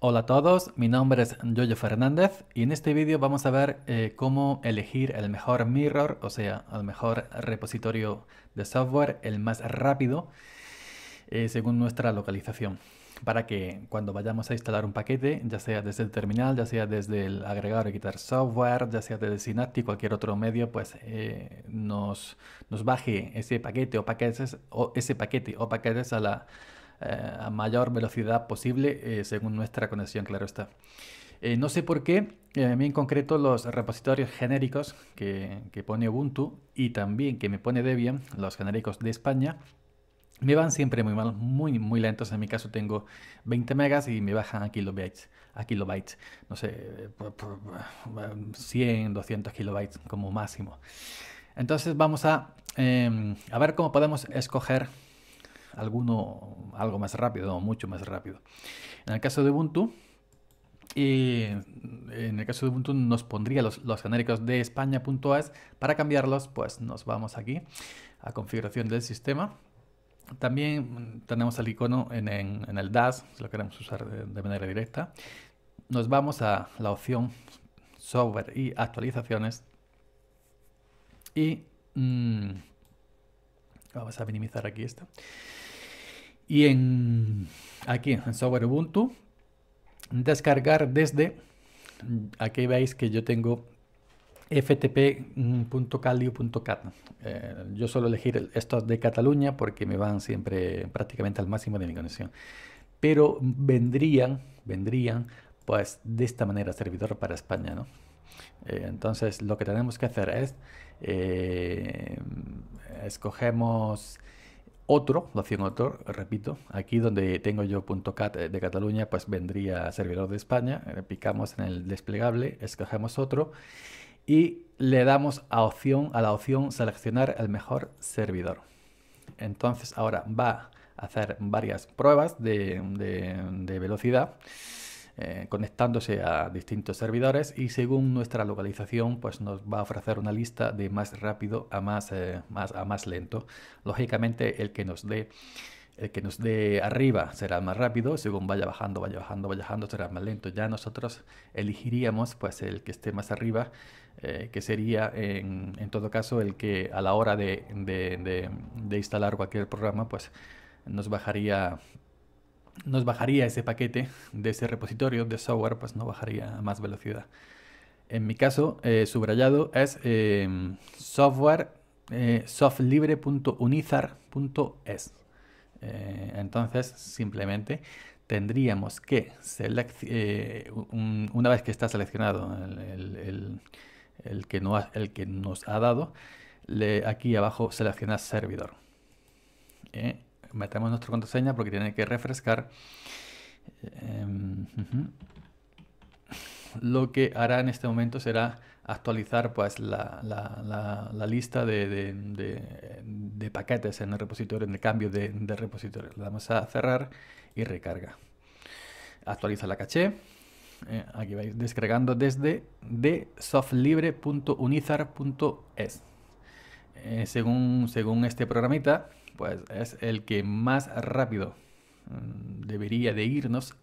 Hola a todos, mi nombre es Jojo Fernández y en este vídeo vamos a ver eh, cómo elegir el mejor mirror, o sea, el mejor repositorio de software, el más rápido, eh, según nuestra localización, para que cuando vayamos a instalar un paquete, ya sea desde el terminal, ya sea desde el agregador de quitar software, ya sea desde Synaptic, cualquier otro medio, pues eh, nos, nos baje ese paquete o paquetes o ese paquete o paquetes a la eh, a mayor velocidad posible, eh, según nuestra conexión, claro está. Eh, no sé por qué, a mí en concreto los repositorios genéricos que, pone Ubuntu y también que me pone Debian, los genéricos de España, me van siempre muy mal, muy, muy lentos. En mi caso tengo 20 megas y me bajan a kilobytes, a kilobytes, no sé, 100, 200 kilobytes como máximo. Entonces vamos a, em, a ver cómo podemos escoger alguno algo más rápido, mucho más rápido. En el caso de Ubuntu, y eh, en el caso de Ubuntu nos pondría los, genéricos de españa.es Para cambiarlos, pues nos vamos aquí a configuración del sistema. También tenemos el icono en, el DAS, si lo queremos usar de, manera directa. Nos vamos a la opción software y actualizaciones. Y mm, vamos a minimizar aquí esto y en aquí en software Ubuntu descargar desde aquí veis que yo tengo ftp.calio.cat eh, yo suelo elegir estos de Cataluña porque me van siempre prácticamente al máximo de mi conexión pero vendrían vendrían pues de esta manera servidor para España ¿no? Eh, entonces lo que tenemos que hacer es eh, escogemos otro, la otro, repito, aquí donde tengo yo .cat eh, de Cataluña, pues vendría servidor de España, eh, picamos en el desplegable, escogemos otro y le damos a, opción, a la opción seleccionar el mejor servidor. Entonces ahora va a hacer varias pruebas de velocidad eh, conectándose a distintos servidores y según nuestra localización pues nos va a ofrecer una lista de más rápido a eh, más, a más lento. Lógicamente el que nos dé el que nos dé arriba será más rápido, según vaya bajando, vaya bajando, vaya bajando, será más lento. Ya nosotros elegiríamos pues el que esté más arriba, eh, que sería en, todo caso el que a la hora de, de, de, instalar cualquier programa pues nos bajaría nos bajaría ese paquete de ese repositorio de software, pues no bajaría a más velocidad. En mi caso, eh, subrayado es em, software eh, softlibre.unizar.es. Eh, entonces, simplemente tendríamos que, una vez que está seleccionado el, que, no el que nos ha dado, aquí abajo selecciona servidor metemos nuestra contraseña porque tiene que refrescar. Em, Lo que hará en este momento será actualizar pues, la, lista de, paquetes en el repositorio, en el cambio de, repositorio. Le damos a cerrar y recarga. Actualiza la caché. Eh, aquí vais descargando desde de softlibre.unizar.es. Eh, según, según este programita, pues es el que más rápido mm, debería de irnos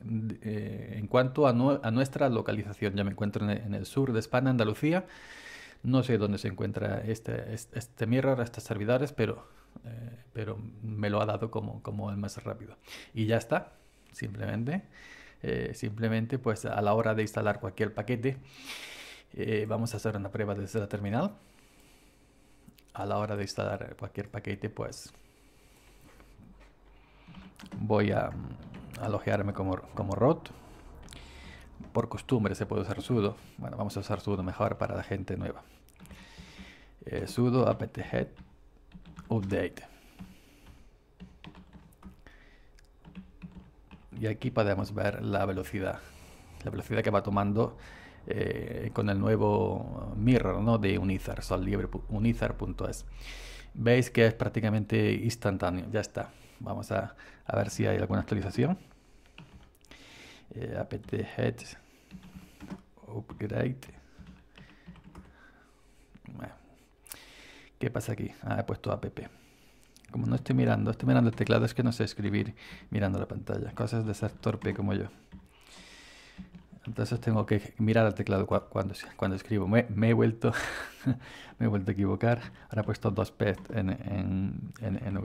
eh, en cuanto a, nuestra localización. Ya me encuentro en el, sur de España, Andalucía. No sé dónde se encuentra este, este, mirror, estos servidores, pero, eh, pero me lo ha dado como, el más rápido. Y ya está, simplemente. simplemente pues a la hora de instalar cualquier paquete, vamos a hacer una prueba desde la terminal a la hora de instalar cualquier paquete, pues voy a, mm, alojarme como, como Por costumbre se puede usar sudo. Bueno, vamos a usar sudo mejor para la gente nueva. Eh, sudo apt head update. Y aquí podemos ver la velocidad. La velocidad que va tomando eh, con el nuevo mirror ¿no? de Unizar, sollibre.unizar.es. Veis que es prácticamente instantáneo, ya está. Vamos a, ver si hay alguna actualización. Eh, apt head upgrade. ¿Qué pasa aquí? Ah, he puesto app. Como no estoy mirando, estoy mirando el teclado, es que no sé escribir mirando la pantalla. Cosas de ser torpe como yo. Entonces tengo que mirar al teclado cuando, cuando escribo. Me, he vuelto, me he vuelto a equivocar. Ahora he puesto dos P e en, en, en,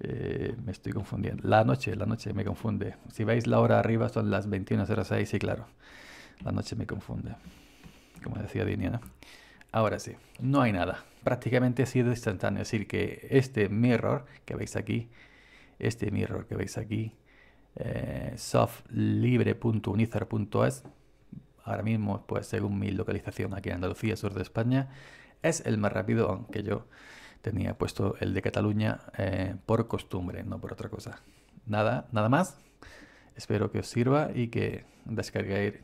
eh, me estoy confundiendo. La noche, la noche me confunde. Si veis la hora arriba son las 21.06 y claro, la noche me confunde. Como decía Diniana. Ahora sí, no hay nada. Prácticamente ha sido instantáneo. Es decir, que este mirror que veis aquí, este mirror que veis aquí, eh, softlibre.unizar.es, ahora mismo, pues según mi localización aquí en Andalucía, sur de España, es el más rápido, aunque yo tenía puesto el de Cataluña eh, por costumbre, no por otra cosa. Nada, nada más. Espero que os sirva y que descarguéis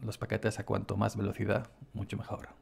los paquetes a cuanto más velocidad, mucho mejor.